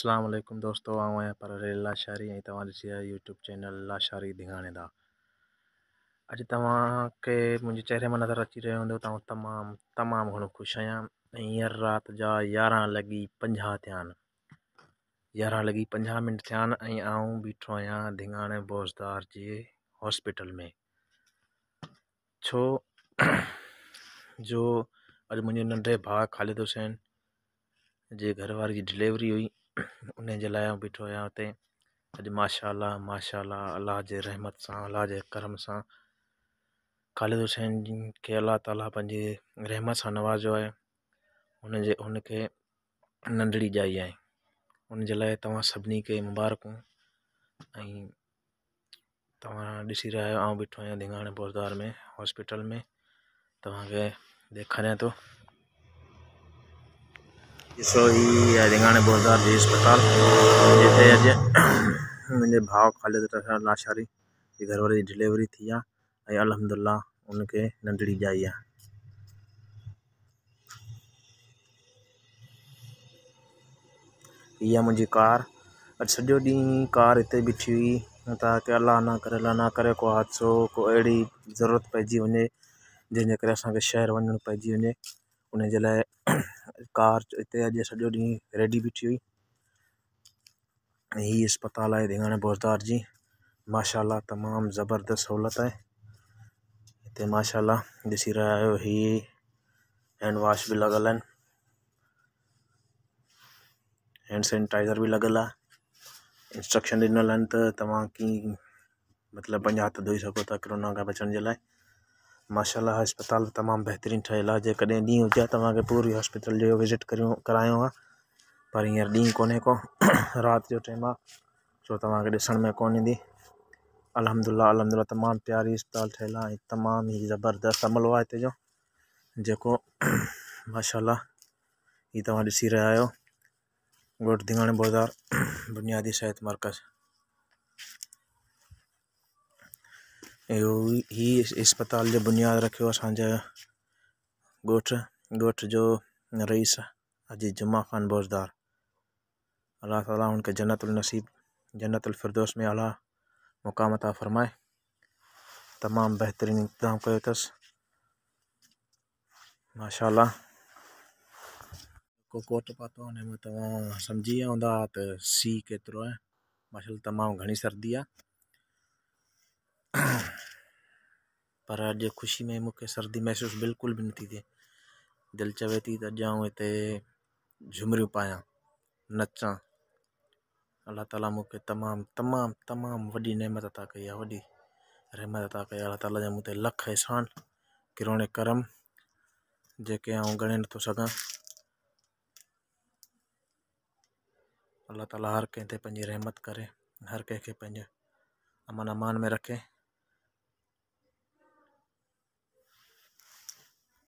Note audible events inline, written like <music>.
अस्सलाम दोस्तों आऊं आहियां पर लाशारी शारी यूट्यूब चैनल लाशारी दिहाणे था अॼु तव्हांखे चेहरे में नज़र अची रो हों तमाम तमाम घो खुश ख़ुशि रात ऐं हींअर राति जा यारहं लॻी पंजाह थिया आहिनि यारहं लॻी पंजाह मिंट थिया बीठो आहियां धिंगाणे बोज़दार जे हॉस्पिटल में छो जो अॼु मुंहिंजे नंढे भाउ ख़ालिद हुसैन जे घरवारी की डिलीवरी हुई उन जे लाइ आउं बीठो आहियां हुते अॼु माशा अलाह माशा अलाह रहमत से अलाह के करम से ख़ालिद हुसैन खे अलाह ताला पंहिंजी रहमत से नवाजो आहे हुन जे हुन खे नंढड़ी ॼाई आहे हुन जे लाइ तव्हां सभिनी खे मुबारकूं ऐं बीठो आहियां धिंगाणे बोरधार में हॉस्पिटल में तव्हांखे ॾेखारियां थो सोही रिंगाणे बोरदार जी अस्पताल जिते अज मुझे भाव ख़ालिद रखण लाशारी जी घर वाली डिलीवरी थी अलहमदुल्ला उनके अलहमदिल्ला उनखे नंढड़ी ॼाई आहे इहा मुंहिंजी कार अॼु सॼो कार हिते बिठी हुई तव्हांखे अल्लाह ना करे अल्लाह ना करे को हादसो को अड़ी ज़रूरत पे जैसे जंहिंजे करे असांखे शहर वञणो पइजी वञे कार हिते अॼु सॼो ॾींहुं रेडी बीठी हुई ऐं हीअ इस्पतालि आहे धिंगाणे बोसदार जी माशाला तमामु ज़बरदस्त सहूलियत आहे हिते माशाला ॾिसी रहिया आहियो हीअ हैंड वॉश बि लॻियल आहिनि हैंड सैनिटाइज़र बि लॻियल आहे इंस्ट्रक्शन ॾिनल आहिनि त तव्हां कीअं मतिलबु पंहिंजा हथ धोई सघो था कोरोना खां बचण जे लाइ माशाल्लाह अस्पताल तमामु बहितरीनु ठहियलु आहे जेकॾहिं ॾींहुं हुजे हा पूरी हॉस्पिटल जो विज़िट करियो कराइणो आहे पर हिंसर ॾींहुं को <clears throat> रात जो टाइम आहे सो तव्हांखे में कोन ईंदी अलहमदिल्ला अलहमदिल्ला प्यारी अस्पताल ठहियलु आहे ऐं तमामु ई ज़बरदस्तु अमलो आहे जो जेको <clears throat> माशाल्लाह हीअ तव्हां ॾिसी रहिया आहियो ॻोठु दिङण बोज़ार बुनियादी सेहत मर्कज़ ही अस्पताल जो बुनियाद रखो असठ गोठ जो रईस अज जुमा ख़ान बोज़दार अल्लाह ताला जन्नत जन्नतुल नसीब जन्नतुल फिरदोस में अला मुक़ाम त फ़रमाए तमाम बेहतरीन इंतजाम कर अथसि माशा को कोट पातो हुन में तव्हां सम्झी विया माशा तमाम घनी सर्दी आ <clears throat> पर अज ख़ुशी में मुख्य सर्दी महसूस बिल्कुल भी नथी थिए दिल चवे थी तो अॼु आउं हिते झुमिरियूं पायां नचां अलाह ताला मुख्य तमाम तमाम तमाम वही नहमत अदा कई आहे वॾी रहमत अदा कई अल्लाह अलाह ताला जा लख एहसान किरोने करम जेके आऊँ गणे नो सघां अल्लाह ताला हर कें रहमत करे हर कें अमन अमान में रखें